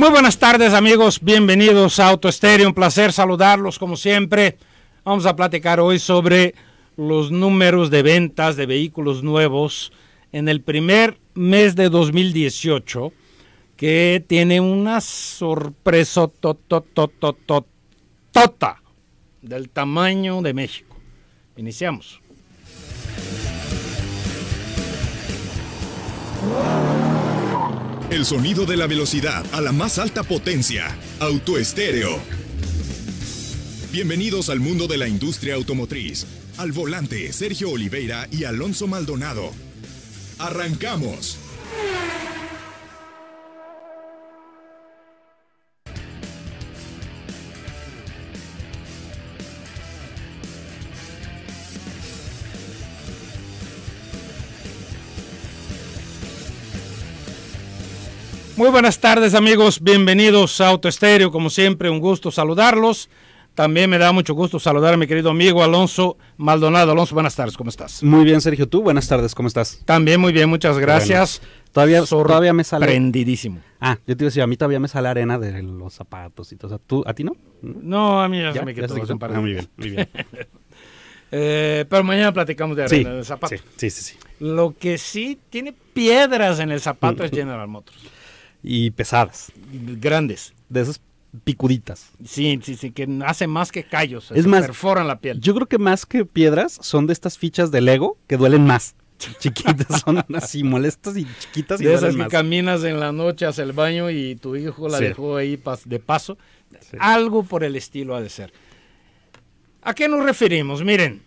Muy buenas tardes amigos, bienvenidos a Auto Estéreo, un placer saludarlos como siempre. Vamos a platicar hoy sobre los números de ventas de vehículos nuevos en el primer mes de 2018, que tiene una sorpresa tota del tamaño de México. Iniciamos. El sonido de la velocidad a la más alta potencia. Autoestéreo. Bienvenidos al mundo de la industria automotriz. Al volante, Sergio Oliveira y Alonso Maldonado. Arrancamos. Muy buenas tardes amigos, bienvenidos a Estéreo, como siempre un gusto saludarlos. También me da mucho gusto saludar a mi querido amigo Alonso Maldonado. Alonso, buenas tardes, ¿cómo estás? Muy bien, Sergio, tú, buenas tardes, ¿cómo estás? También muy bien, muchas gracias. todavía, todavía me sale... Prendidísimo. Ah, yo te iba a decir, a mí todavía me sale arena de los zapatos y todo. ¿tú, ¿A ti no? ¿Mm? No, a mí ya, se me par Ah, muy bien, muy bien. Eh, pero mañana platicamos de arena de del zapato. Sí, sí, sí, sí, Lo que sí tiene piedras en el zapato mm. es General Motors y pesadas. Grandes. De esas picuditas. Sí, sí, sí, que hace más que callos. Es más, perforan la piel. Yo creo que más que piedras son de estas fichas de Lego que duelen más. Chiquitas, son así molestas y chiquitas. Y de esas que caminas en la noche hacia el baño y tu hijo la dejó ahí de paso. Algo por el estilo ha de ser. ¿A qué nos referimos? Miren,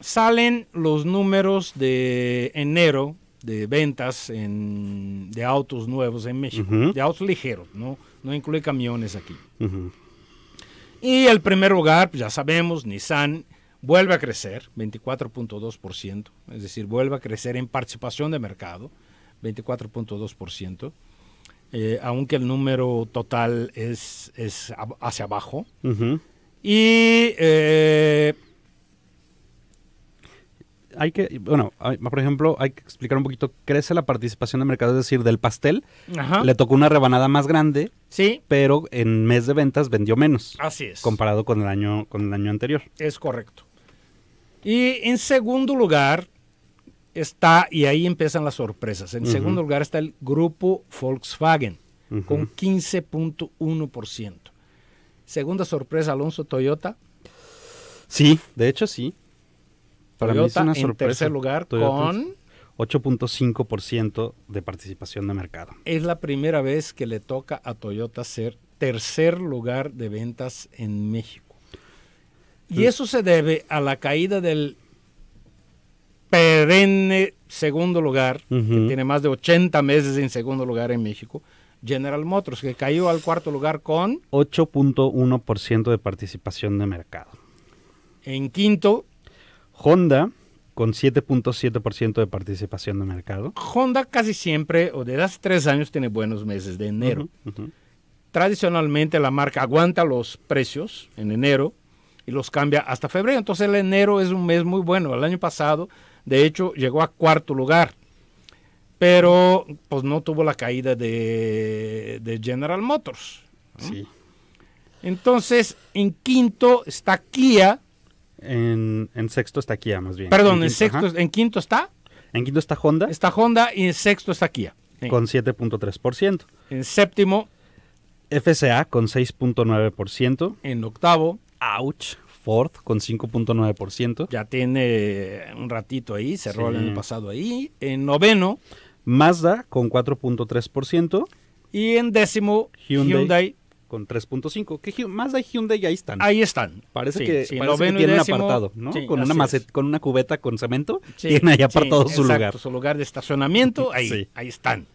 salen los números de enero de ventas de autos nuevos en México, de autos ligeros, ¿no? No incluye camiones aquí. Y el primer lugar, pues ya sabemos, Nissan vuelve a crecer, 24.2%, es decir, vuelve a crecer en participación de mercado, 24.2%. Eh, aunque el número total es, es hacia abajo. Y eh, hay que, bueno, por ejemplo, hay que explicar un poquito, crece la participación de mercado, es decir, del pastel, le tocó una rebanada más grande, sí. pero en mes de ventas vendió menos. Así es. Comparado con el año, con el año anterior. Es correcto. Y en segundo lugar está, y ahí empiezan las sorpresas, en segundo lugar está el grupo Volkswagen, con 15.1%. Segunda sorpresa, Alonso Toyota. Sí, de hecho sí. Toyota en tercer lugar con 8.5% de participación de mercado. Es la primera vez que le toca a Toyota ser tercer lugar de ventas en México. Y eso se debe a la caída del perenne segundo lugar, que tiene más de 80 meses en segundo lugar en México, General Motors, que cayó al cuarto lugar con 8.1% de participación de mercado. En quinto, Honda con 7.7% de participación de mercado. Honda casi siempre, o de hace tres años, tiene buenos meses de enero. Tradicionalmente la marca aguanta los precios en enero y los cambia hasta febrero. Entonces el enero es un mes muy bueno. El año pasado, de hecho, llegó a cuarto lugar, pero pues no tuvo la caída de, General Motors. Sí. Entonces, en quinto está Kia en, sexto está Kia, más bien. Perdón, en, quinto, sexto, en quinto está. En quinto está Honda. Está Honda y en sexto está Kia. Con 7.3%. En séptimo. FSA con 6.9%. En octavo. Ouch. Ford con 5.9%. Ya tiene un ratito ahí, cerró el pasado ahí. En noveno. Mazda con 4.3%. Y en décimo, Hyundai con 3.5. Que más Hyundai ahí están. Ahí están. Parece que, sí, tienen apartado, ¿no? con, una con una cubeta con cemento, tiene ahí apartado su lugar. Su lugar de estacionamiento, ahí, ahí están.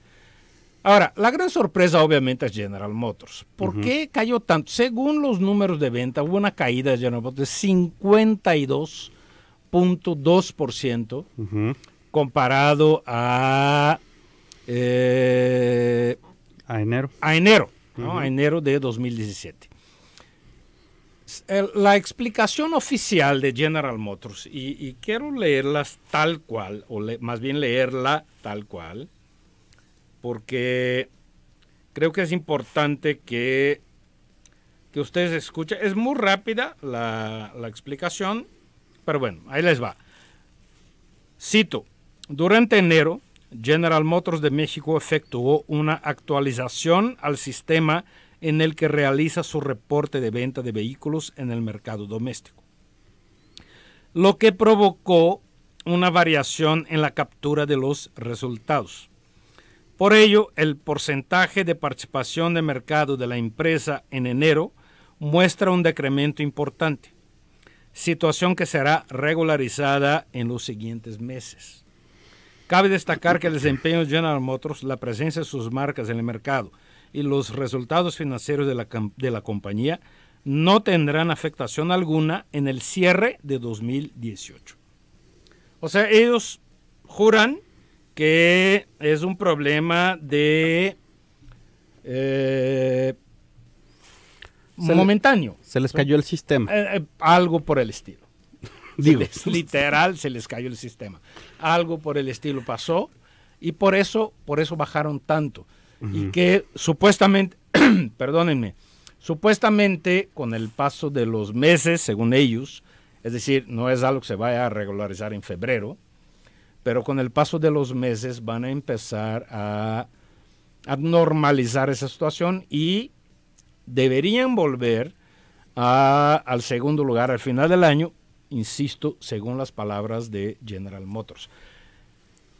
Ahora, la gran sorpresa obviamente es General Motors. ¿Por qué cayó tanto? Según los números de venta, hubo una caída de General Motors de 52.2% comparado a... Eh, a enero. A enero enero de 2017. la explicación oficial de General Motors, y, quiero leerlas tal cual, o más bien leerla tal cual, porque creo que es importante que, que ustedes escuchen. Es muy rápida la, la explicación, pero bueno, ahí les va. Cito, durante enero General Motors de México efectuó una actualización al sistema en el que realiza su reporte de venta de vehículos en el mercado doméstico, lo que provocó una variación en la captura de los resultados. Por ello, el porcentaje de participación de mercado de la empresa en enero muestra un decremento importante, situación que será regularizada en los siguientes meses. Cabe destacar que el desempeño de General Motors, la presencia de sus marcas en el mercado y los resultados financieros de la, compañía no tendrán afectación alguna en el cierre de 2018. O sea, ellos juran que es un problema de eh, momentáneo. se les cayó el sistema. Eh, eh, algo por el estilo. Digo. literal, se les cayó el sistema algo por el estilo pasó y por eso, por eso bajaron tanto. Y que supuestamente, perdónenme, supuestamente con el paso de los meses, según ellos, es decir, no es algo que se vaya a regularizar en febrero, pero con el paso de los meses van a empezar a, normalizar esa situación y deberían volver al segundo lugar al final del año, insisto, según las palabras de General Motors.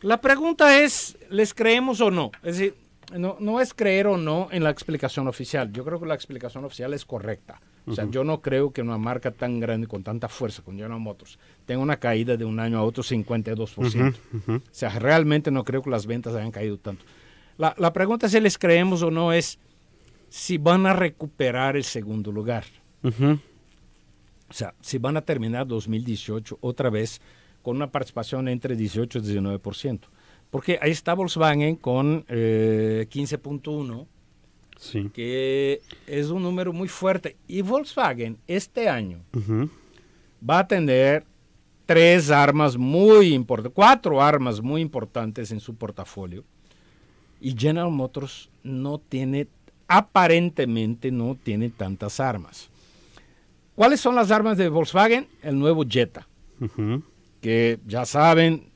La pregunta es, ¿les creemos o no? Es decir, no, es creer o no en la explicación oficial. Yo creo que la explicación oficial es correcta. O sea, yo no creo que una marca tan grande, con tanta fuerza, con General Motors, tenga una caída de un año a otro 52%. O sea, realmente no creo que las ventas hayan caído tanto. La, la, pregunta si les creemos o no es si van a recuperar el segundo lugar. O sea, si van a terminar 2018 otra vez con una participación entre 18 y 19%. Porque ahí está Volkswagen con 15.1, eh, que es un número muy fuerte. Y Volkswagen este año va a tener tres armas muy importantes, cuatro armas muy importantes en su portafolio. Y General Motors no tiene, aparentemente no tiene tantas armas. ¿Cuáles son las armas de Volkswagen? El nuevo Jetta, que ya saben,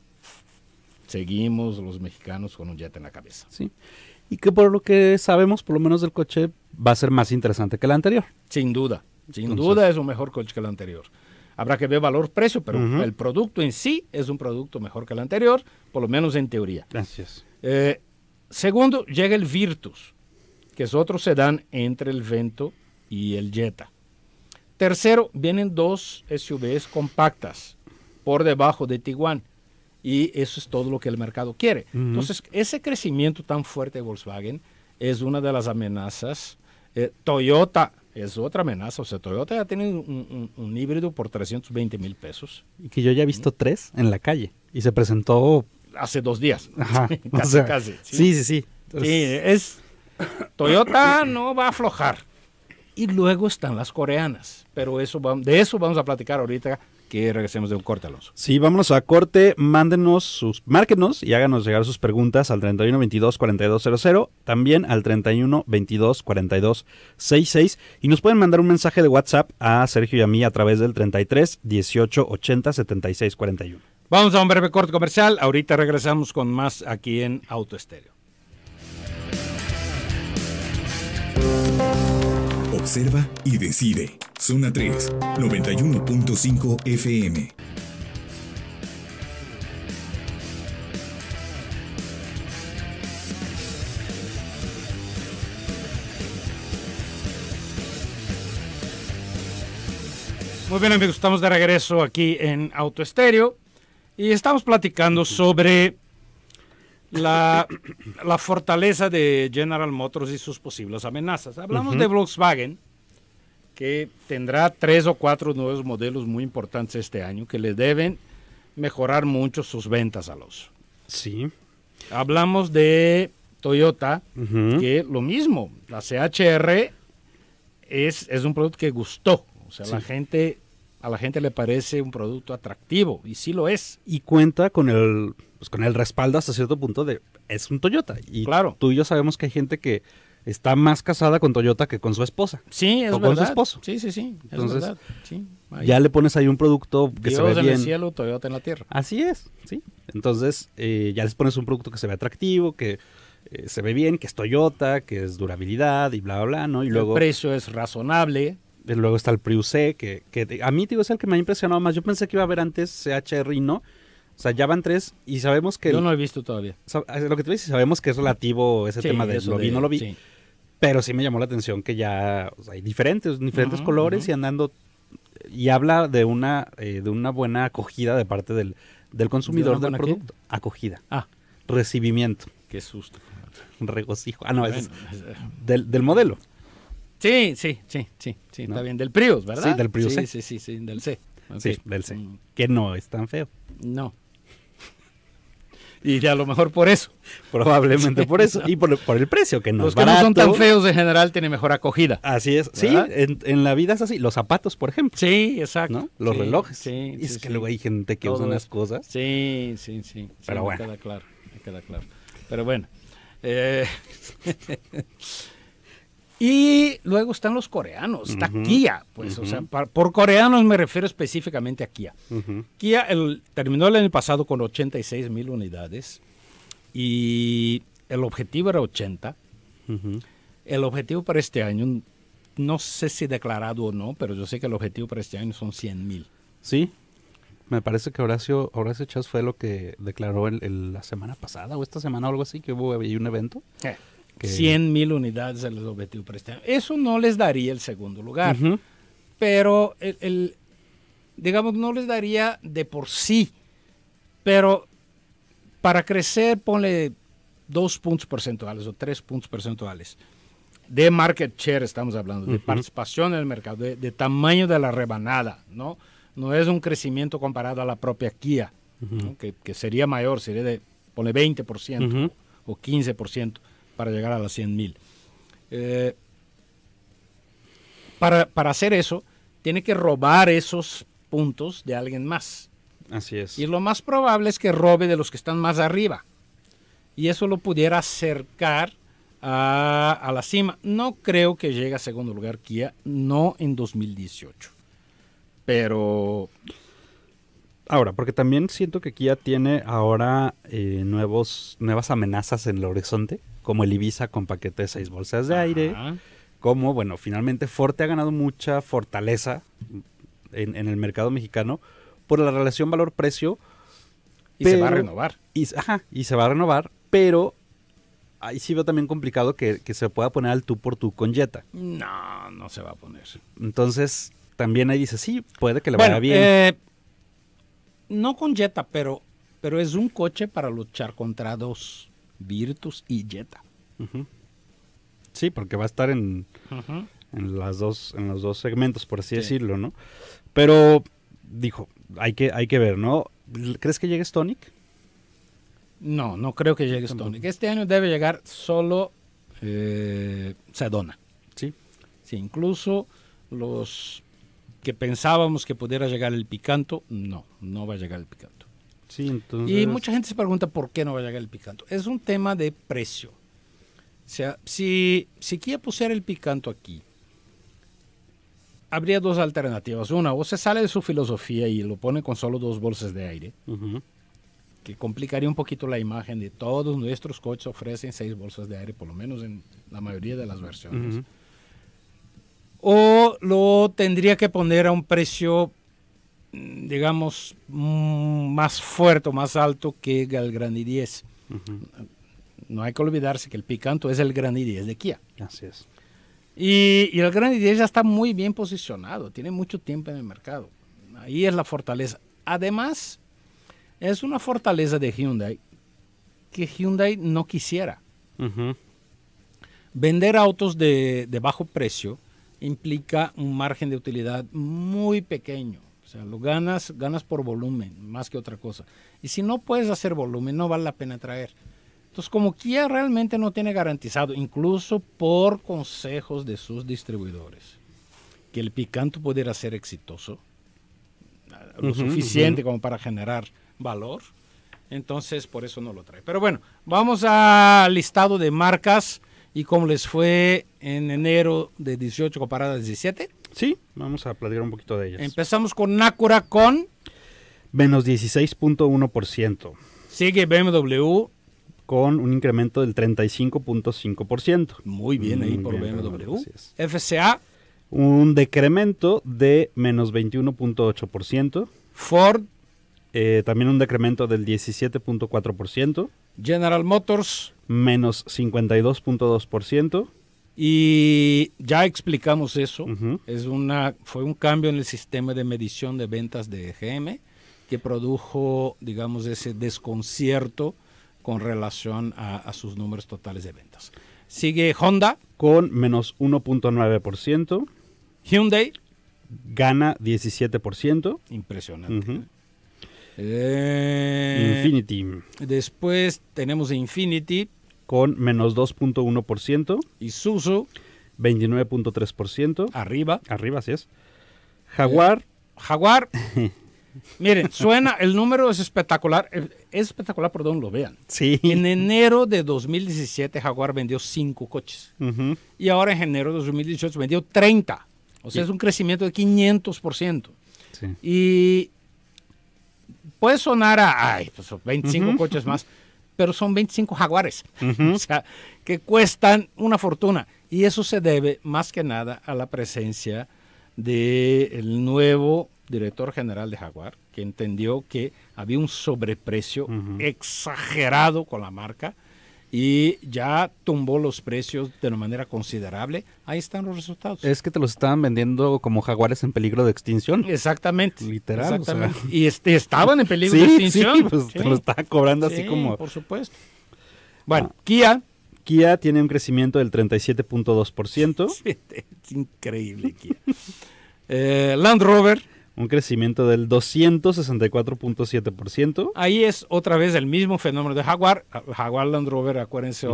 seguimos los mexicanos con un Jetta en la cabeza. Sí. Y que por lo que sabemos, por lo menos del coche, va a ser más interesante que el anterior. Sin duda, sin duda es un mejor coche que el anterior. Habrá que ver valor-precio, pero el producto en sí es un producto mejor que el anterior, por lo menos en teoría. Gracias. Eh, segundo, llega el Virtus, que es otro sedán entre el Vento y el Jetta. Tercero, vienen dos SUVs compactas por debajo de Tiguan. Y eso es todo lo que el mercado quiere. Entonces, ese crecimiento tan fuerte de Volkswagen es una de las amenazas. Eh, Toyota es otra amenaza. O sea, Toyota ya tiene un, híbrido por 320 mil pesos. Y que yo ya he visto tres en la calle. Y se presentó... Hace dos días. casi, casi. Sí, sí, sí. sí es... Toyota no va a aflojar. Y luego están las coreanas, pero eso de eso vamos a platicar ahorita que regresemos de un corte, Alonso. Sí, vámonos a corte, mándenos sus, márquenos y háganos llegar sus preguntas al 3122-4200, también al 3122-4266 y nos pueden mandar un mensaje de WhatsApp a Sergio y a mí a través del 33 18 80 76 41. Vamos a un breve corte comercial, ahorita regresamos con más aquí en Auto Estéreo. Observa y decide. Zona 3, 91.5 FM. Muy bien amigos, estamos de regreso aquí en Autoestéreo y estamos platicando sobre la, fortaleza de General Motors y sus posibles amenazas. Hablamos de Volkswagen, que tendrá tres o cuatro nuevos modelos muy importantes este año que le deben mejorar mucho sus ventas a los. Sí. Hablamos de Toyota, que lo mismo, la CHR es, es un producto que gustó. O sea, la gente a la gente le parece un producto atractivo y sí lo es. Y cuenta con el, pues, con el respaldo hasta cierto punto de es un Toyota. Y claro. tú y yo sabemos que hay gente que está más casada con Toyota que con su esposa. Sí, es o con su esposo. Sí, sí, sí. ya le pones ahí un producto que se ve en el cielo, Toyota en la tierra. Así es, sí. Entonces, eh, ya les pones un producto que se ve atractivo, que eh, se ve bien, que es Toyota, que es durabilidad y bla, bla, bla, ¿no? Y luego... El precio es razonable luego está el Prius C, e, que, a mí digo, es el que me ha impresionado más. Yo pensé que iba a haber antes CHR y no. O sea, ya van tres y sabemos que... Yo no lo he visto todavía. Ah, lo que tú dices, sabemos que es relativo ese tema de lo vi, no lo vi. Pero sí me llamó la atención que ya hay diferentes, diferentes colores y andando... Y habla de una, eh, de una buena acogida de parte del, consumidor ah, del producto. Acogida. Ah. Recibimiento. Qué susto. Regocijo. Ah, no, es, es, del, del modelo. Sí, sí, sí, sí, sí está bien. Del Prius, ¿verdad? Sí, del Prius sí, Sí, sí, sí, del C. Sí, del C. Mm. Que no es tan feo. No. Y a lo mejor por eso. Probablemente por eso. Y por, el precio, que no Los es barato. que no son tan feos en general tienen mejor acogida. Así es. Sí, en, la vida es así. Los zapatos, por ejemplo. Sí, exacto. Los relojes. Sí, y es que luego hay gente que usa unas cosas. Sí, sí, sí. Pero bueno. Me queda claro, me queda claro. Pero bueno. Eh... Y luego están los coreanos, está Kia, pues, o sea, por coreanos me refiero específicamente a Kia. Kia el, terminó el año pasado con 86 mil unidades y el objetivo era 80. El objetivo para este año, no sé si declarado o no, pero yo sé que el objetivo para este año son 100 mil. Sí, me parece que Horacio, Horacio Chas fue lo que declaró el, la semana pasada o esta semana o algo así, que hubo ahí un evento. 100 mil unidades de los objetivo prestados. Eso no les daría el segundo lugar, pero el, digamos, no les daría de por sí, pero para crecer ponle dos puntos porcentuales o tres puntos porcentuales. De market share estamos hablando, de participación en el mercado, de, tamaño de la rebanada, ¿no? No es un crecimiento comparado a la propia Kia, que, sería mayor, sería de, ponle 20% o 15% para llegar a las 100.000. Eh, para, hacer eso, tiene que robar esos puntos de alguien más. Así es. Y lo más probable es que robe de los que están más arriba. Y eso lo pudiera acercar a, la cima. No creo que llegue a segundo lugar Kia, no en 2018. Pero... Ahora, porque también siento que Kia tiene ahora eh, nuevos, nuevas amenazas en el horizonte como el Ibiza con paquete de seis bolsas de aire, como, bueno, finalmente Forte ha ganado mucha fortaleza en, el mercado mexicano por la relación valor-precio. Y se va a renovar. Y, ajá, y se va a renovar, pero ahí sí veo también complicado que, se pueda poner al tú por tú con Jetta. No, no se va a poner. Entonces, también ahí dice, sí, puede que le vaya bien. Eh, no con Jetta, pero, pero es un coche para luchar contra dos. Virtus y Jetta. Sí, porque va a estar en, en, las dos, en los dos segmentos, por así decirlo, ¿no? Pero, dijo, hay que, hay que ver, ¿no? ¿Crees que llegue Stonic? No, no creo que llegue Stonic. Este año debe llegar solo eh, Sedona. Sí. Sí, incluso los que pensábamos que pudiera llegar el Picanto, no, no va a llegar el Picanto. Y mucha gente se pregunta por qué no va a llegar el picanto. Es un tema de precio. O sea, si, si quiere pusiera el picanto aquí, habría dos alternativas. Una, o se sale de su filosofía y lo pone con solo dos bolsas de aire, que complicaría un poquito la imagen de todos nuestros coches ofrecen seis bolsas de aire, por lo menos en la mayoría de las versiones. O lo tendría que poner a un precio digamos, mm, más fuerte más alto que el Grand i10. No hay que olvidarse que el picanto es el i10 de Kia. Así es. Y, y el 10 ya está muy bien posicionado, tiene mucho tiempo en el mercado. Ahí es la fortaleza. Además, es una fortaleza de Hyundai que Hyundai no quisiera. Vender autos de bajo precio implica un margen de utilidad muy pequeño o sea, lo ganas, ganas por volumen, más que otra cosa. Y si no puedes hacer volumen, no vale la pena traer. Entonces, como Kia realmente no tiene garantizado, incluso por consejos de sus distribuidores, que el Picanto pudiera ser exitoso, ah, lo suficiente como para generar valor, entonces por eso no lo trae. Pero bueno, vamos al listado de marcas y cómo les fue en enero de 18 comparada a 17. Sí, vamos a platicar un poquito de ellas. Empezamos con Acura con... Menos 16.1%. Sigue BMW. Con un incremento del 35.5%. Muy bien ahí mm, por BMW. FCA. Un decremento de menos 21.8%. Ford. Eh, también un decremento del 17.4%. General Motors. Menos 52.2%. Y ya explicamos eso. es una, fue un cambio en el sistema de medición de ventas de GM que produjo, digamos, ese desconcierto con relación a, sus números totales de ventas. Sigue Honda. Con menos 1.9%. Hyundai. Gana 17%. Impresionante. Eh, Infinity. Después tenemos Infinity, con menos 2.1%. Y Suso. 29.3%. Arriba. Arriba, así es. Jaguar. Eh, Jaguar. Miren, suena, el número es espectacular. Eh, es espectacular por donde lo vean. Sí. En enero de 2017, Jaguar vendió 5 coches. Y ahora en enero de 2018 vendió 30. O sea, es un crecimiento de 500%. Sí. Y puede sonar a, ay, 25 pues, coches más. pero son 25 jaguares, o sea, que cuestan una fortuna. Y eso se debe más que nada a la presencia del el nuevo director general de Jaguar, que entendió que había un sobreprecio exagerado con la marca y ya tumbó los precios de una manera considerable. Ahí están los resultados. Es que te los estaban vendiendo como jaguares en peligro de extinción. Exactamente. Literal. Y este, estaban en peligro de extinción. Pues, te lo estaban cobrando así como. Por supuesto. Bueno, ah. Kia. Kia tiene un crecimiento del 37.2%. es increíble, Kia. Eh, Land Rover un crecimiento del 264.7%. Ahí es otra vez el mismo fenómeno de Jaguar. Ah, Jaguar Land Rover, acuérdense,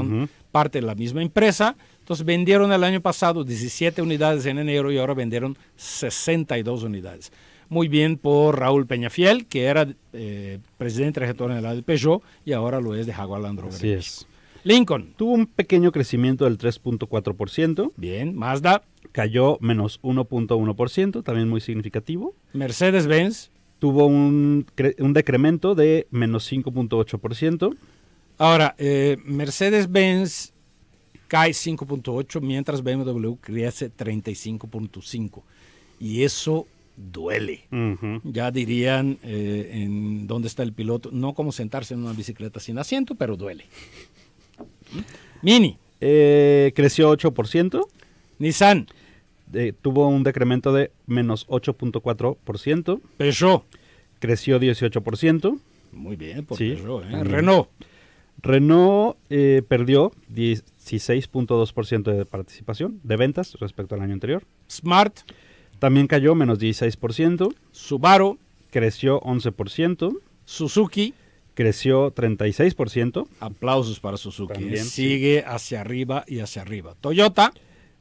parte de la misma empresa. Entonces vendieron el año pasado 17 unidades en enero y ahora vendieron 62 unidades. Muy bien por Raúl Peñafiel, que era eh, presidente presidente de en de Peugeot y ahora lo es de Jaguar Land Rover. Así es. Lincoln. Tuvo un pequeño crecimiento del 3.4%. Bien, Mazda. Cayó menos 1.1%, también muy significativo. Mercedes-Benz. Tuvo un, decremento de menos 5.8%. Ahora, eh, Mercedes-Benz cae 5.8, mientras BMW crece 35.5. Y eso duele. Ya dirían eh, en dónde está el piloto, no como sentarse en una bicicleta sin asiento, pero duele. Mini. Eh, creció 8%. Nissan. tuvo un decremento de menos 8.4%. Peugeot. Creció 18%. Muy bien, ¿eh? Renault. Renault eh, perdió 16.2% de participación de ventas respecto al año anterior. Smart. También cayó menos 16%. Subaru. Creció 11%. Suzuki creció 36%. Aplausos para Suzuki. ¿eh? Sigue hacia arriba y hacia arriba. Toyota.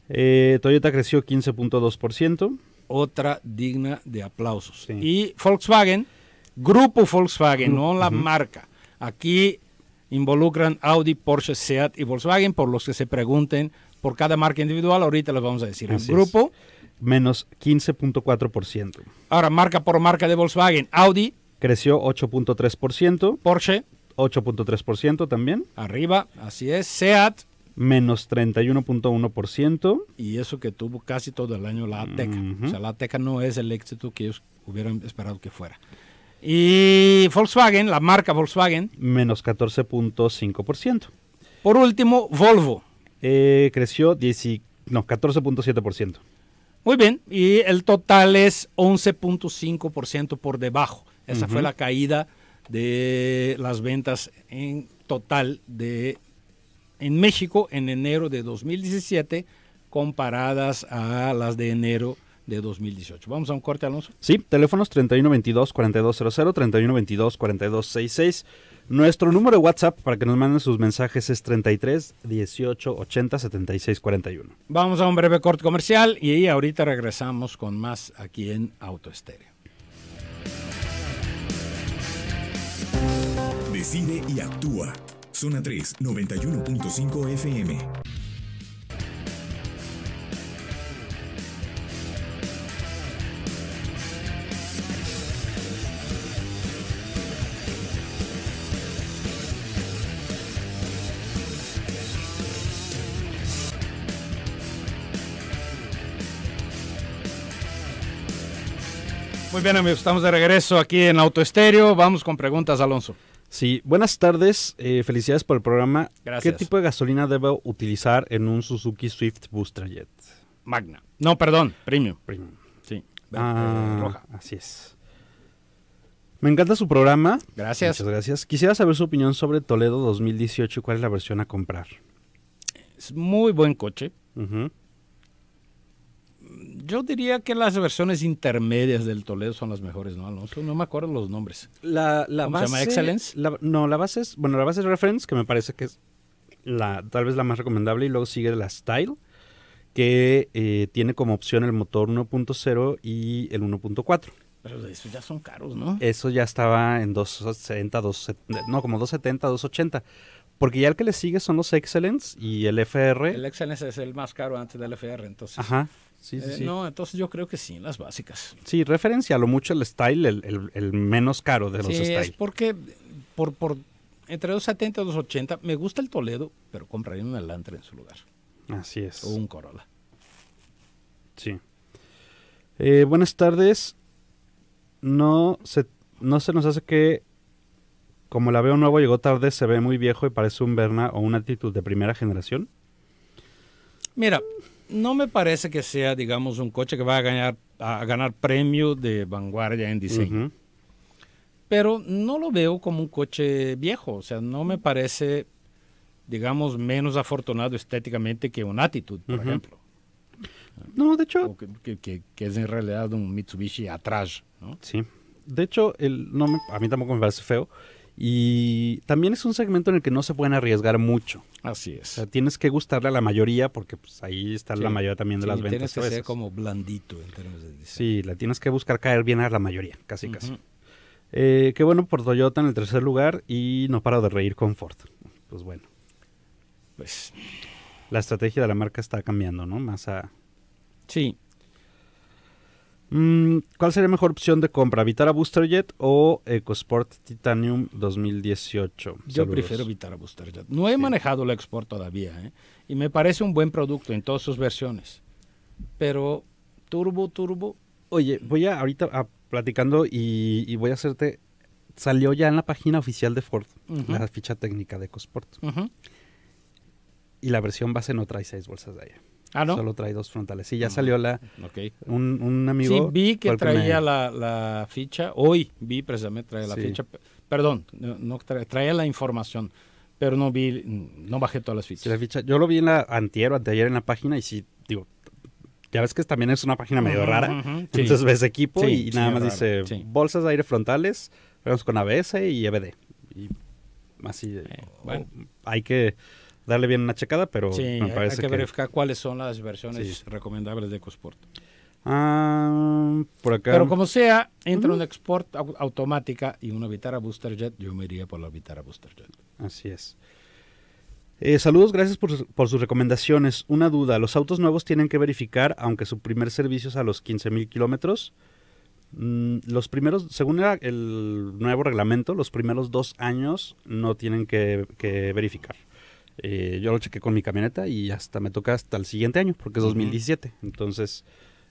Eh, Toyota creció 15.2%. Otra digna de aplausos. Y Volkswagen, grupo Volkswagen, no la marca. Aquí involucran Audi, Porsche, Seat y Volkswagen, por los que se pregunten por cada marca individual, ahorita les vamos a decir. grupo. Menos 15.4%. Ahora, marca por marca de Volkswagen, Audi, creció 8.3%. Porsche. 8.3% también. Arriba, así es. SEAT. Menos 31.1%. Y eso que tuvo casi todo el año la Ateca. O sea, la Ateca no es el éxito que ellos hubieran esperado que fuera. Y Volkswagen, la marca Volkswagen. Menos 14.5%. Por último, Volvo. Eh, creció 14.7%. Muy bien, y el total es 11.5% por debajo. Esa fue la caída de las ventas en total de en México en enero de 2017 comparadas a las de enero de 2018. Vamos a un corte, Alonso. Sí, teléfonos 3122-4200, 3122-4266. Nuestro número de WhatsApp para que nos manden sus mensajes es 33 18 80 76 41. Vamos a un breve corte comercial y ahorita regresamos con más aquí en Auto Decide y actúa. Zona 3, 91.5 FM. Muy bien amigos, estamos de regreso aquí en Estéreo. Vamos con preguntas, Alonso. Sí, buenas tardes, eh, felicidades por el programa. Gracias. ¿Qué tipo de gasolina debo utilizar en un Suzuki Swift Booster Jet? Magna. No, perdón, Premium. Premium. Sí. Ah, roja. Así es. Me encanta su programa. Gracias. Muchas gracias. Quisiera saber su opinión sobre Toledo 2018 y cuál es la versión a comprar. Es muy buen coche. Yo diría que las versiones intermedias del Toledo son las mejores, ¿no, Alonso? No me acuerdo los nombres. La, la se llama? ¿Excellence? no, la base es, bueno, la base es Reference, que me parece que es la, tal vez la más recomendable, y luego sigue la Style, que eh, tiene como opción el motor 1.0 y el 1.4. Pero esos ya son caros, ¿no? Eso ya estaba en 270, 270, no, como 270, 280. Porque ya el que le sigue son los Excellence y el FR. El Excellence es el más caro antes del FR, entonces. Ajá. Eh, no, entonces yo creo que sí, las básicas. Sí, referencia a lo mucho el style, el, menos caro de los sí, porque por, entre los y los 80 me gusta el Toledo, pero compraría un Elantra en su lugar. Así es. O un Corolla. Sí. Eh, buenas tardes. No se, no se nos hace que, como la veo nuevo, llegó tarde, se ve muy viejo y parece un Berna o una actitud de primera generación. Mira, no me parece que sea, digamos, un coche que va a ganar, a ganar premio de vanguardia en diseño. Pero no lo veo como un coche viejo, o sea, no me parece, digamos, menos afortunado estéticamente que un Attitude, por ejemplo. No, de hecho... Que, es en realidad un Mitsubishi atrás, Sí. De hecho, el, no a mí tampoco me parece feo. Y también es un segmento en el que no se pueden arriesgar mucho. Así es. O tienes que gustarle a la mayoría porque pues, ahí está la mayoría también de las ventas. Tienes que ser como blandito en términos de diseño. Sí, la tienes que buscar caer bien a la mayoría, casi casi. Eh, qué bueno por Toyota en el tercer lugar y no paro de reír con Ford. Pues bueno. Pues la estrategia de la marca está cambiando, ¿no? Más a... Sí, Mm, ¿Cuál sería mejor opción de compra? ¿Vitara Booster Jet o EcoSport Titanium 2018? Yo prefiero Vitara Booster Jet. No he manejado la Export todavía ¿eh? y me parece un buen producto en todas sus versiones. Pero turbo, turbo. Oye, voy a ahorita platicando y, voy a hacerte... Salió ya en la página oficial de Ford la ficha técnica de EcoSport. Y la versión base no trae seis bolsas de aire. Ah, ¿no? Solo trae dos frontales. Sí, ya ah, salió la. Un, amigo. Sí, vi que traía la, ficha. Hoy vi precisamente traía la ficha. Perdón, no, traía la información, pero no vi, no bajé todas las fichas. yo lo vi en la antiero, anteayer en la página y sí, digo, ya ves que también es una página medio rara. entonces ves equipo y nada más dice bolsas de aire frontales, vemos con ABS y EBD. Y así, eh, bueno. hay que darle bien una checada, pero me parece hay que, verificar cuáles son las versiones recomendables de EcoSport. Ah, por acá. Pero como sea, entre un una export automática y una Vitara BoosterJet, yo me iría por la Vitara BoosterJet. Así es. Eh, saludos, gracias por, sus recomendaciones. Una duda, ¿los autos nuevos tienen que verificar, aunque su primer servicio es a los 15.000 kilómetros? Mm, los primeros, según el, nuevo reglamento, los primeros dos años no tienen que verificar. Eh, yo lo chequé con mi camioneta y hasta me toca hasta el siguiente año, porque es 2017. Entonces,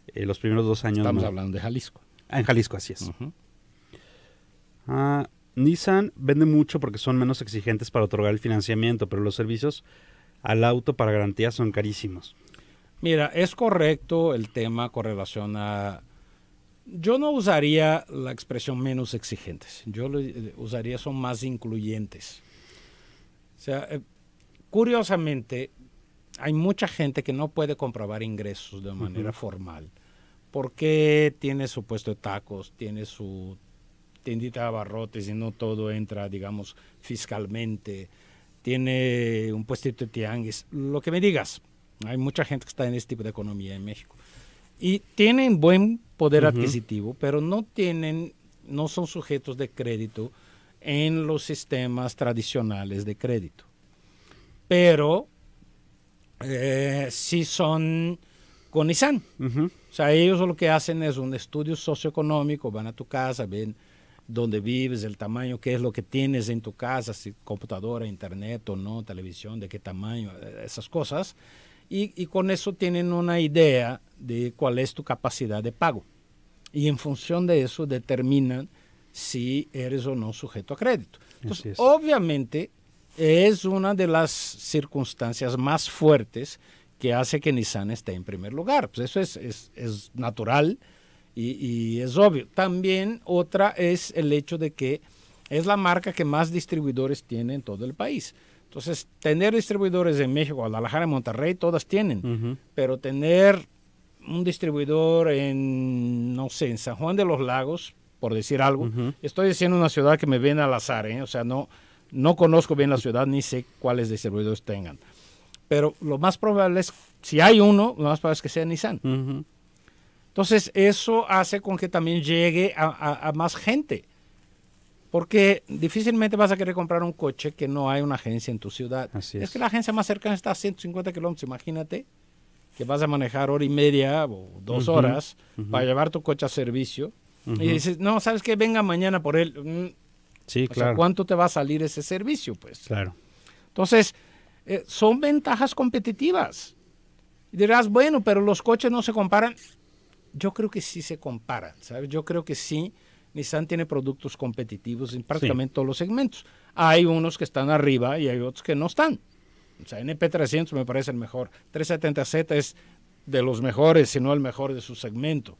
eh, los primeros dos años. Estamos hablando de Jalisco. en Jalisco, así es. Ah, Nissan vende mucho porque son menos exigentes para otorgar el financiamiento, pero los servicios al auto para garantía son carísimos. Mira, es correcto el tema con relación a... Yo no usaría la expresión menos exigentes, yo eh, usaría son más incluyentes. O sea, Curiosamente, hay mucha gente que no puede comprobar ingresos de manera formal porque tiene su puesto de tacos, tiene su tiendita de abarrotes y no todo entra, digamos, fiscalmente, tiene un puestito de tianguis, lo que me digas. Hay mucha gente que está en este tipo de economía en México. Y tienen buen poder adquisitivo, pero no tienen, no son sujetos de crédito en los sistemas tradicionales de crédito pero si eh, sí son con Nissan. O sea, ellos lo que hacen es un estudio socioeconómico, van a tu casa, ven dónde vives, el tamaño, qué es lo que tienes en tu casa, si computadora, internet o no, televisión, de qué tamaño, eh, esas cosas. Y, y con eso tienen una idea de cuál es tu capacidad de pago. Y en función de eso determinan si eres o no sujeto a crédito. Entonces, obviamente, es una de las circunstancias más fuertes que hace que Nissan esté en primer lugar. Pues eso es, natural y, es obvio. También otra es el hecho de que es la marca que más distribuidores tiene en todo el país. Entonces, tener distribuidores en México, Guadalajara, Monterrey, todas tienen, pero tener un distribuidor en, no sé, en San Juan de los Lagos, por decir algo, estoy diciendo una ciudad que me viene al azar, ¿eh? o sea, no, no conozco bien la ciudad ni sé cuáles distribuidores tengan. Pero lo más probable es, si hay uno, lo más probable es que sea Nissan. Entonces, eso hace con que también llegue a, más gente. Porque difícilmente vas a querer comprar un coche que no hay una agencia en tu ciudad. es. que la agencia más cercana está a 150 kilómetros, imagínate que vas a manejar hora y media o dos horas para llevar tu coche a servicio. Y dices, no, ¿sabes qué? Venga mañana por él. Mm, ¿Cuánto te va a salir ese servicio? Pues. Claro. Entonces, eh, son ventajas competitivas. dirás, bueno, pero los coches no se comparan. Yo creo que sí se comparan, ¿sabes? Yo creo que sí. Nissan tiene productos competitivos en prácticamente todos los segmentos. Hay unos que están arriba y hay otros que no están. O sea, NP300 me parece el mejor. 370Z es de los mejores, si no el mejor de su segmento.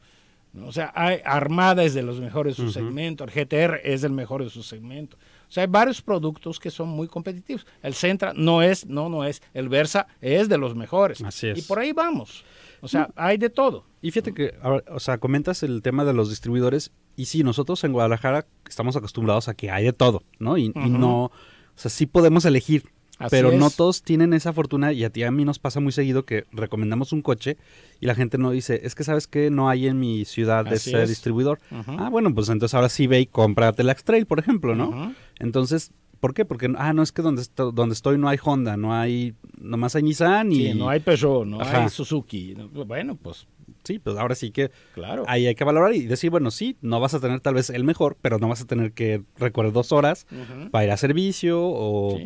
O sea, hay, Armada es de los mejores de su segmento, el GTR es el mejor de su segmento. O sea, hay varios productos que son muy competitivos. El Centra no es, no, no es. El Versa es de los mejores. Así es. Y por ahí vamos. O sea, mm. hay de todo. Y fíjate que, o sea, comentas el tema de los distribuidores. Y sí, nosotros en Guadalajara estamos acostumbrados a que hay de todo, ¿no? y no, o sea, sí podemos elegir pero no todos tienen esa fortuna y a ti a mí nos pasa muy seguido que recomendamos un coche y la gente no dice, es que sabes que no hay en mi ciudad ese distribuidor. Ah, bueno, pues entonces ahora sí ve y cómprate la X-Trail, por ejemplo, ¿no? Entonces, ¿por qué? Porque, ah, no, es que donde, estoy, donde estoy no hay Honda, no hay, nomás hay Nissan y... no hay Peugeot, no hay Suzuki. Bueno, pues Sí, pues ahora sí que claro. ahí hay que valorar y decir, bueno, sí, no vas a tener tal vez el mejor, pero no vas a tener que recorrer dos horas para ir a servicio o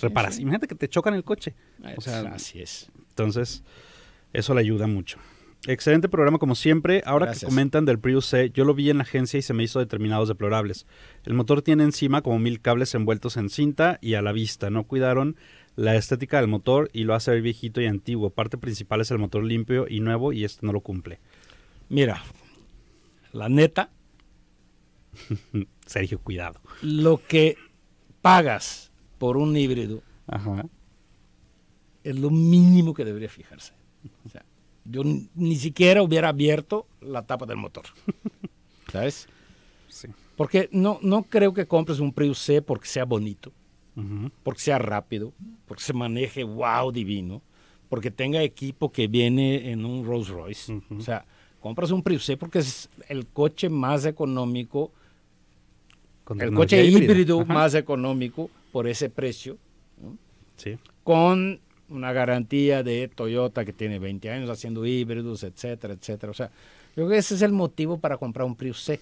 reparas. Imagínate que te chocan el coche. así es. Entonces, eso le ayuda mucho. Excelente programa como siempre. Ahora que comentan del Prius C, yo lo vi en la agencia y se me hizo determinados deplorables. El motor tiene encima como mil cables envueltos en cinta y a la vista. No cuidaron la estética del motor y lo hace ver viejito y antiguo. Parte principal es el motor limpio y nuevo y este no lo cumple. Mira, la neta. Sergio, cuidado. Lo que pagas por un híbrido es lo mínimo que debería fijarse. yo ni siquiera hubiera abierto la tapa del motor. ¿Sabes? Porque no, no creo que compres un Prius C porque sea bonito porque sea rápido, porque se maneje, wow, divino, porque tenga equipo que viene en un Rolls Royce. O sea, compras un Prius C porque es el coche más económico, con el coche híbrido, más económico por ese precio. Sí. Con una garantía de Toyota que tiene 20 años haciendo híbridos, etcétera, etcétera. O sea, yo creo que ese es el motivo para comprar un Prius C.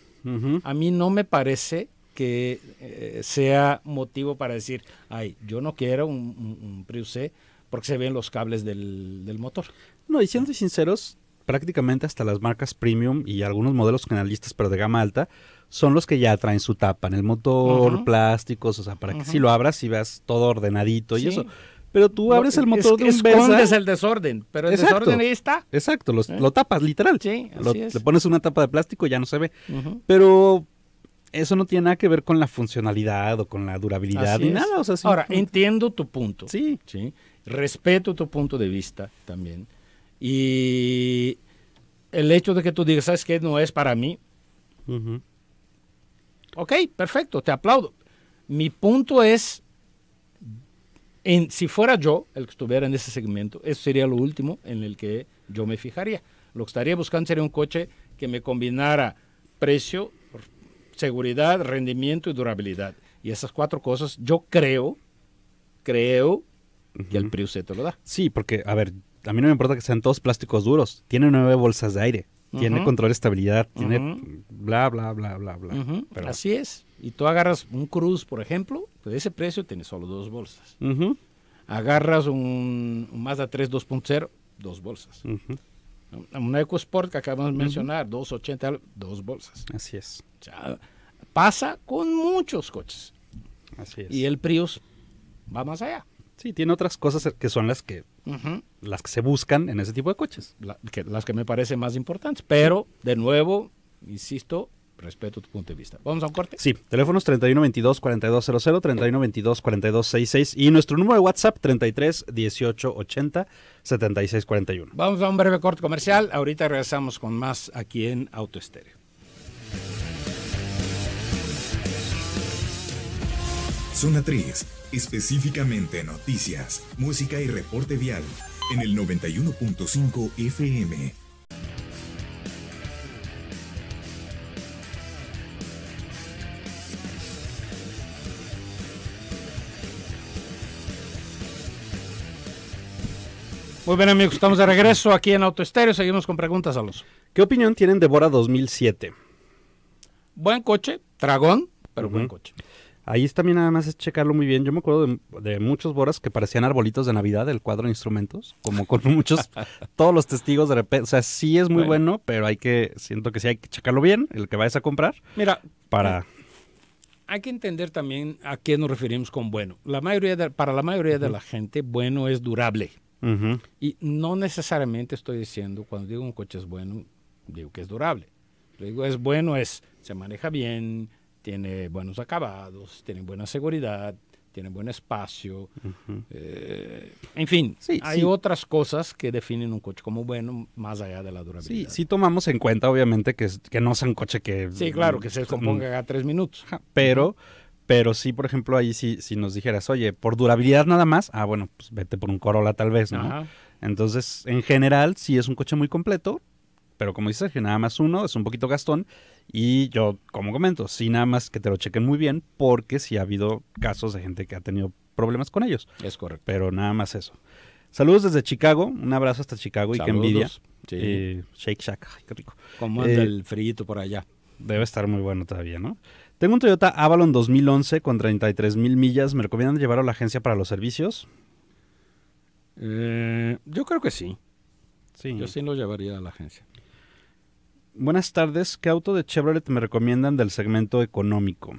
A mí no me parece que eh, sea motivo para decir, ay, yo no quiero un, un, Prius C porque se ven los cables del, motor. No, y siendo sinceros, prácticamente hasta las marcas premium y algunos modelos canalistas, pero de gama alta, son los que ya traen su tapa en el motor, plásticos, o sea, para que si lo abras y veas todo ordenadito y eso. Pero tú abres el motor es, de un el desorden, pero el exacto, desorden ahí está. Exacto, ¿Eh? lo, tapas, literal. Sí, Le pones una tapa de plástico y ya no se ve. Pero eso no tiene nada que ver con la funcionalidad o con la durabilidad ni nada. Ahora, entiendo tu punto. Sí. Respeto tu punto de vista también. Y el hecho de que tú digas, ¿sabes qué? No es para mí. Ok, perfecto, te aplaudo. Mi punto es, si fuera yo el que estuviera en ese segmento, eso sería lo último en el que yo me fijaría. Lo que estaría buscando sería un coche que me combinara precio seguridad, rendimiento y durabilidad. Y esas cuatro cosas, yo creo, creo que el Prius te lo da. Sí, porque, a ver, a mí no me importa que sean todos plásticos duros. Tiene nueve bolsas de aire, tiene control de estabilidad, tiene bla, bla, bla, bla, bla. Así es. Y tú agarras un Cruz, por ejemplo, de pues ese precio tiene solo dos bolsas. Agarras un, un Mazda 3 2.0, dos bolsas. Un EcoSport que acabamos de mencionar, 280, dos bolsas. Así es. pasa con muchos coches. Así es. Y el Prius va más allá. Sí, tiene otras cosas que son las que, las que se buscan en ese tipo de coches. las que me parecen más importantes. Pero, de nuevo, insisto, respeto tu punto de vista. ¿Vamos a un corte? Sí, teléfonos 3122-4200, 3122-4266 y nuestro número de WhatsApp 33 18 Vamos a un breve corte comercial, ahorita regresamos con más aquí en Autoestéreo. Zona 3, específicamente noticias, música y reporte vial en el 91.5 FM. Muy bien amigos, estamos de regreso aquí en Estéreo, seguimos con preguntas a los. ¿Qué opinión tienen de Bora 2007? Buen coche, dragón, pero buen coche. Ahí también nada más es checarlo muy bien. Yo me acuerdo de, muchos boras que parecían arbolitos de Navidad, el cuadro de instrumentos, como con muchos, todos los testigos de repente. O sea, sí es muy bueno. pero hay que, siento que sí hay que checarlo bien, el que vayas a comprar. Mira, para... Eh, hay que entender también a qué nos referimos con bueno. La mayoría para la mayoría de la gente, bueno es durable. Y no necesariamente estoy diciendo, cuando digo un coche es bueno, digo que es durable. Lo digo es bueno, es se maneja bien, tiene buenos acabados, tiene buena seguridad, tiene buen espacio. Eh, en fin, hay otras cosas que definen un coche como bueno más allá de la durabilidad. Sí, sí tomamos en cuenta, obviamente, que, que no sea un coche que... Sí, claro, mm, que se descomponga a tres minutos. Pero... Pero sí, por ejemplo, ahí sí, si nos dijeras, oye, por durabilidad nada más, ah, bueno, pues vete por un Corolla tal vez, ¿no? Entonces, en general, sí es un coche muy completo, pero como dices, que nada más uno es un poquito gastón. Y yo, como comento, sí nada más que te lo chequen muy bien, porque sí ha habido casos de gente que ha tenido problemas con ellos. Es correcto. Pero nada más eso. Saludos desde Chicago, un abrazo hasta Chicago y que envidia. Sí. Eh, Shake Shack, qué rico. Como eh, el frío por allá? Debe estar muy bueno todavía, ¿no? Tengo un Toyota Avalon 2011 con 33 mil millas. ¿Me recomiendan llevarlo a la agencia para los servicios? Eh, yo creo que sí. sí. Yo sí lo llevaría a la agencia. Buenas tardes. ¿Qué auto de Chevrolet me recomiendan del segmento económico?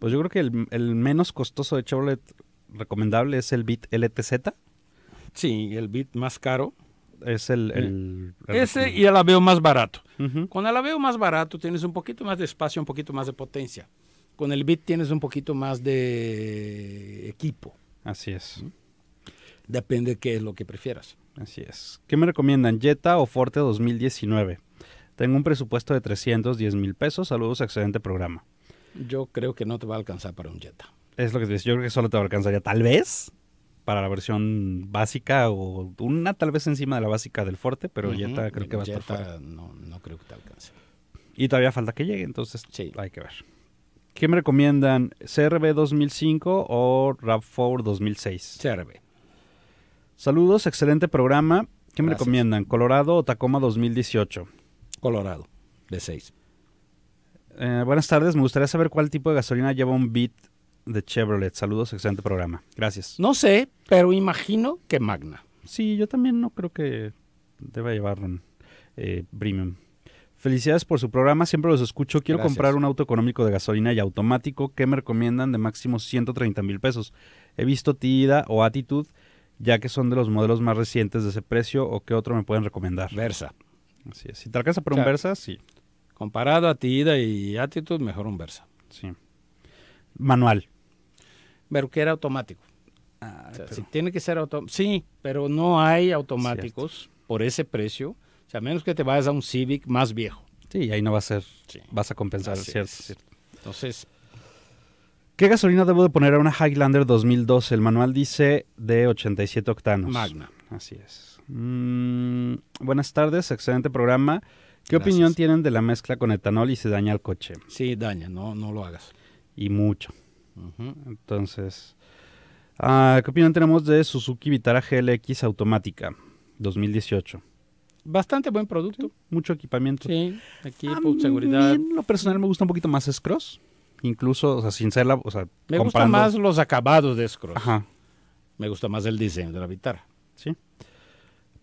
Pues yo creo que el, el menos costoso de Chevrolet recomendable es el Bit LTZ. Sí, el Bit más caro es el, Ese y el aveo más barato. Con el aveo más barato tienes un poquito más de espacio, un poquito más de potencia. Con el bit tienes un poquito más de equipo. Así es. Depende de qué es lo que prefieras. Así es. ¿Qué me recomiendan, Jetta o Forte 2019? Tengo un presupuesto de 310 mil pesos. Saludos, excelente programa. Yo creo que no te va a alcanzar para un Jetta. Es lo que te dice. Yo creo que solo te va a alcanzar ya tal vez para la versión básica o una tal vez encima de la básica del Forte, pero ya está creo que va a estar fuera. No, no creo que te alcance. Y todavía falta que llegue, entonces sí. hay que ver. ¿Qué me recomiendan? ¿CRB 2005 o RAV4 2006? CRB. Saludos, excelente programa. ¿Qué me recomiendan? ¿Colorado o Tacoma 2018? Colorado, de 6. Eh, buenas tardes, me gustaría saber cuál tipo de gasolina lleva un Beat de Chevrolet. Saludos, excelente programa. Gracias. No sé, pero imagino que Magna. Sí, yo también no creo que deba llevar un eh, premium. Felicidades por su programa, siempre los escucho. Quiero comprar un auto económico de gasolina y automático. ¿Qué me recomiendan de máximo 130 mil pesos? He visto Tida o Attitude, ya que son de los modelos más recientes de ese precio. ¿O qué otro me pueden recomendar? Versa. Así es. Si te alcanza por un Versa, sí. Comparado a Tida y Attitude, mejor un Versa. Sí. Manual pero que era automático. tiene que ser automático. Sí, pero no hay automáticos por ese precio. O sea, a menos que te vayas a un Civic más viejo. Sí, ahí no va a ser. Vas a compensar, Sí, ¿cierto? Entonces. ¿Qué gasolina debo de poner a una Highlander 2012? El manual dice de 87 octanos. Magna. Así es. Mm, buenas tardes, excelente programa. ¿Qué opinión tienen de la mezcla con etanol y se daña el coche? Sí, daña, no, no lo hagas. Y mucho. Entonces, ah, ¿qué opinión tenemos de Suzuki Vitara GLX automática 2018? Bastante buen producto. mucho equipamiento. Sí, equipo, seguridad. lo personal me gusta un poquito más Scross. Incluso, o sea, sin ser la. O me gustan más los acabados de Scross. Ajá. Me gusta más el diseño de la Vitara. Sí.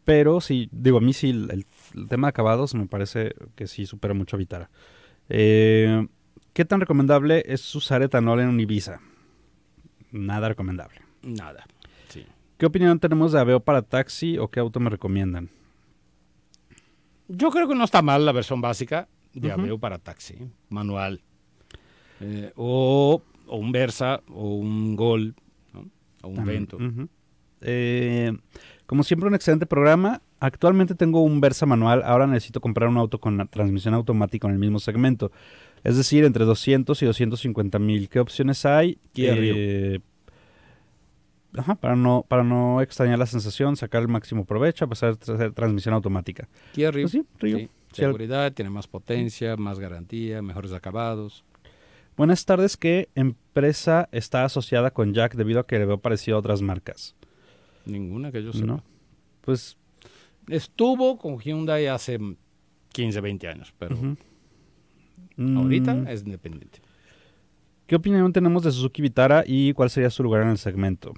Pero sí, digo, a mí sí, el, tema de acabados me parece que sí supera mucho a Vitara. Eh, ¿Qué tan recomendable es usar etanol en un Ibiza? Nada recomendable. Nada. Sí. ¿Qué opinión tenemos de Aveo para taxi o qué auto me recomiendan? Yo creo que no está mal la versión básica de Aveo para taxi, manual. Eh, o, un Versa, o un Gol, o un Vento. Eh, como siempre, un excelente programa. Actualmente tengo un Versa manual, ahora necesito comprar un auto con transmisión automática en el mismo segmento. Es decir, entre 200 y 250 mil. ¿Qué opciones hay? Eh, ajá, para no, para no extrañar la sensación, sacar el máximo provecho, a hacer transmisión automática. Pues sí, Seguridad, tiene más potencia, más garantía, mejores acabados. Buenas tardes, ¿qué empresa está asociada con Jack debido a que le veo parecido a otras marcas? Ninguna que yo sepa. Pues estuvo con Hyundai hace 15, 20 años, pero Mm. Ahorita es independiente. ¿Qué opinión tenemos de Suzuki Vitara y cuál sería su lugar en el segmento?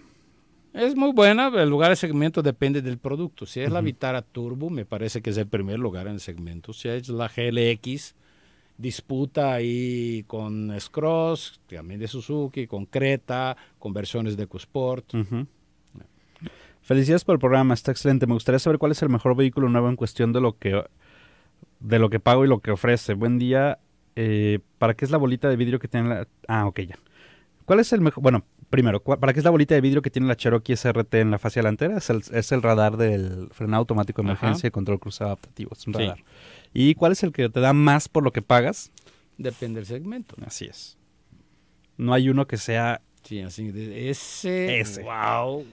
Es muy buena, el lugar del segmento depende del producto. Si es la Vitara Turbo, me parece que es el primer lugar en el segmento. Si es la GLX, disputa ahí con Scross, también de Suzuki, con Creta, con versiones de EcoSport. Felicidades por el programa, está excelente. Me gustaría saber cuál es el mejor vehículo nuevo en cuestión de lo que de lo que pago y lo que ofrece. Buen día eh, ¿para qué es la bolita de vidrio que tiene la... Ah, ok, ya. ¿Cuál es el mejor... Bueno, primero, ¿para qué es la bolita de vidrio que tiene la Cherokee SRT en la fase delantera? Es el, radar del frenado automático de emergencia y control cruzado adaptativo. Es un radar. ¿Y cuál es el que te da más por lo que pagas? Depende del segmento. Así es. No hay uno que sea... Sí, así ese... ¡Wow!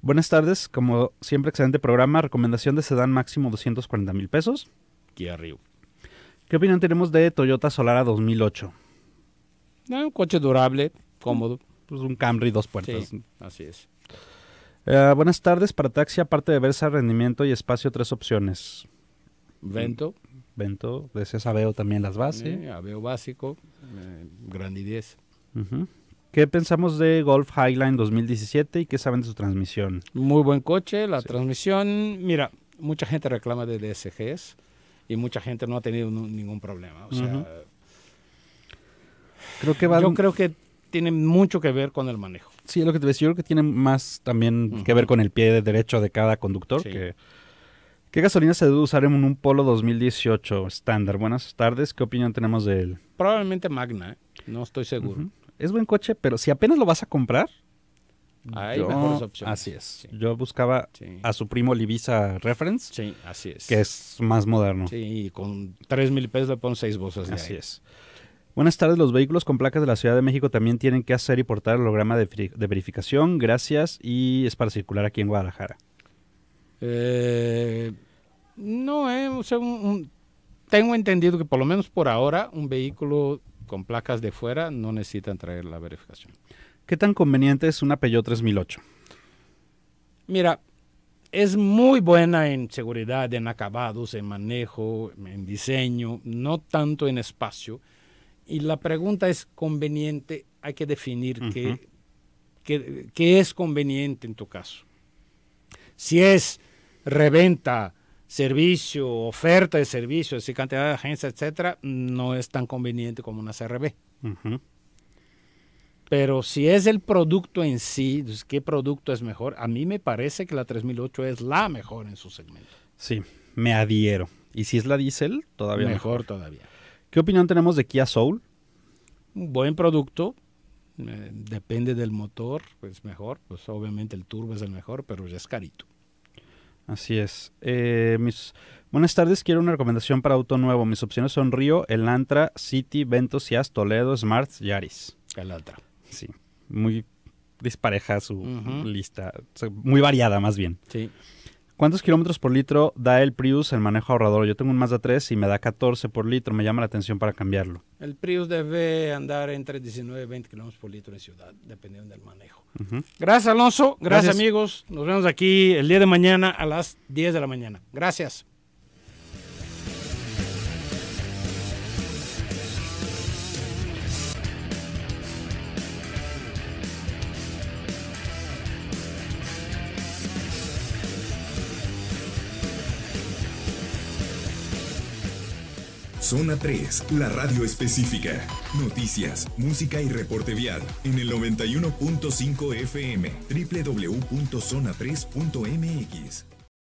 Buenas tardes. Como siempre, excelente programa. Recomendación de sedán máximo 240 mil pesos. Aquí arriba. ¿Qué opinión tenemos de Toyota Solara 2008? Eh, un coche durable, cómodo. Pues un Camry dos puertas. así es. Eh, buenas tardes, para taxi, aparte de Versa, rendimiento y espacio, tres opciones. Vento. Vento, deseas Aveo también las bases. Sí, eh, Aveo básico, grandidez. ¿Qué pensamos de Golf Highline 2017 y qué saben de su transmisión? Muy buen coche, la transmisión, mira, mucha gente reclama de DSGs y mucha gente no ha tenido ningún problema. creo que Yo creo que tiene mucho que ver con el manejo. Sí, lo que te decía, yo creo que tiene más también que ver con el pie derecho de cada conductor. ¿Qué gasolina se debe usar en un Polo 2018 estándar? Buenas tardes, ¿qué opinión tenemos de él? Probablemente Magna, ¿eh? no estoy seguro. Es buen coche, pero si apenas lo vas a comprar, hay mejores opciones. Así es. Yo buscaba a su primo Libisa Reference. Que es más moderno. Sí, con 3 mil pesos le ponen 6 bolsas Así es. Buenas tardes, los vehículos con placas de la Ciudad de México también tienen que hacer y portar el holograma de, verificación. Gracias. Y es para circular aquí en Guadalajara. Eh, no, eh, tengo entendido que por lo menos por ahora un vehículo con placas de fuera no necesitan traer la verificación. ¿Qué tan conveniente es una Peugeot 3008? Mira, es muy buena en seguridad, en acabados, en manejo, en diseño, no tanto en espacio. Y la pregunta es conveniente, hay que definir qué, es conveniente en tu caso. Si es reventa, servicio, oferta de servicios, cantidad de agencias, etcétera, no es tan conveniente como una CRB. Pero si es el producto en sí, pues, ¿qué producto es mejor? A mí me parece que la 3008 es la mejor en su segmento. Sí, me adhiero. Y si es la diésel, todavía mejor. Mejor todavía. ¿Qué opinión tenemos de Kia Soul? Un buen producto. Eh, depende del motor, pues mejor. Pues obviamente el turbo es el mejor, pero ya es carito. Así es. Eh, mis... Buenas tardes, quiero una recomendación para auto nuevo. Mis opciones son Río, Elantra, City, Ventos, Toledo, Smart, Yaris. Elantra. Sí, muy dispareja su lista, muy variada más bien. Sí. ¿Cuántos kilómetros por litro da el Prius el manejo ahorrador? Yo tengo un Mazda 3 y me da 14 por litro, me llama la atención para cambiarlo. El Prius debe andar entre 19 y 20 kilómetros por litro en ciudad, dependiendo del manejo. Gracias Alonso, gracias, gracias amigos, nos vemos aquí el día de mañana a las 10 de la mañana. Gracias. Zona 3, la radio específica. Noticias, música y reporte vial en el 91.5 FM, www.zona3.mx.